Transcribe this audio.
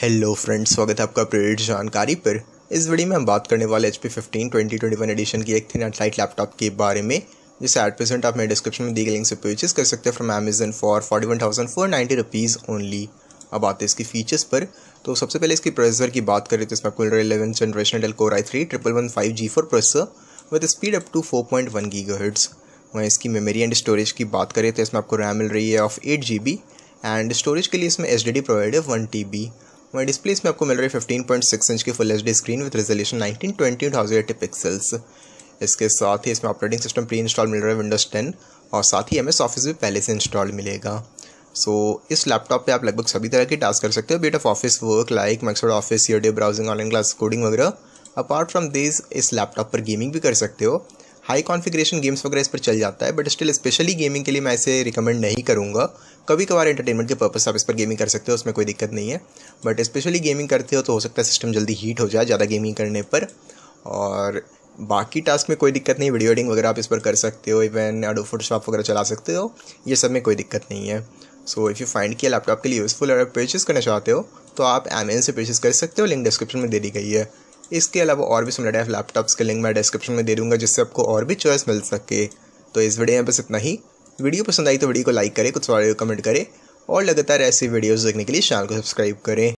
hello friends स्वागत है आपका प्रेरित जानकारी पर इस वीडियो में हम बात करने वाले H P fifteen twenty twenty one edition की एक थी नेटलाइट लाइट लैपटॉप के बारे में जिसे एट प्रेजेंट आप मेरे डिस्क्रिप्शन में दी गई लिंक से परचेज कर सकते हैं from Amazon for forty one thousand four ninety rupees only अब आते हैं इसकी फीचर्स पर तो सबसे पहले इसकी प्रोसेसर की बात करें तो इसमें आपको eleven generation Dell core i three triple one five G four processor with speed up to four point one giga hertz वहीं इसकी मेमोरी एंड स्टोरेज की बात करें तो इसमें आपको रैम मिल रही है of eight G B and storage के लिए इसमें एस डी डी प्रोवाइड है वन टी बी वहीं डिस्प्ले इसमें आपको मिल रही है फिफ्टीन पॉइंट सिक्स इंच की full H screen with resolution nineteen twenty thousand pixels इसके साथ ही इसमें ऑपरेटिंग सिस्टम प्री इंस्टॉल मिल रहा है विंडोज़ टेन और साथ ही एम एस ऑफिस भी पहले से इंस्टॉल मिलेगा सो so, इस लैपटॉप पे आप लगभग सभी तरह के टास्क कर सकते हो bet of office work like Microsoft office यूडियो ब्राउजिंग ऑनलाइन क्लास कोडिंग वगैरह अपार्ट फ्रॉम दिस इस लैपटॉप पर गेमिंग भी कर सकते हो हाई कॉन्फिग्रेशन गेम्स वगैरह इस पर चल जाता है बट स्टिल स्पेशली गेमिंग के लिए मैं इसे रिकमेंड नहीं करूँगा कभी कभार एंटरटेनमेंट के पर्पस आप इस पर गेमिंग कर सकते हो उसमें कोई दिक्कत नहीं है बट स्पेशली गेमिंग करते हो तो हो सकता है सिस्टम जल्दी हीट हो जाए ज़्यादा गेमिंग करने पर और बाकी टास्क में कोई दिक्कत नहीं वीडियो एडिंग वगैरह आप इस पर कर सकते हो इवन एडो फोटोशॉप वगैरह चला सकते हो ये सब में कोई दिक्कत नहीं है सो इफ़ यू फाइंड किया लैपटॉप के लिए यूज़फुल अगर परचेज़ करना चाहते हो तो आप अमेजन से परचेज़ कर सकते हो लिंक डिस्क्रिप्शन में दे दी गई है इसके अलावा और भी सुन डेफ लैपटॉप्स के लिंक मैं डिस्क्रिप्शन में दे दूँगा जिससे आपको और भी चॉइस मिल सके तो इस वीडियो में बस इतना ही वीडियो पसंद आई तो वीडियो को लाइक करें कुछ सवाल कमेंट करें और लगातार ऐसी वीडियोज़ देखने के लिए चैनल को सब्सक्राइब करें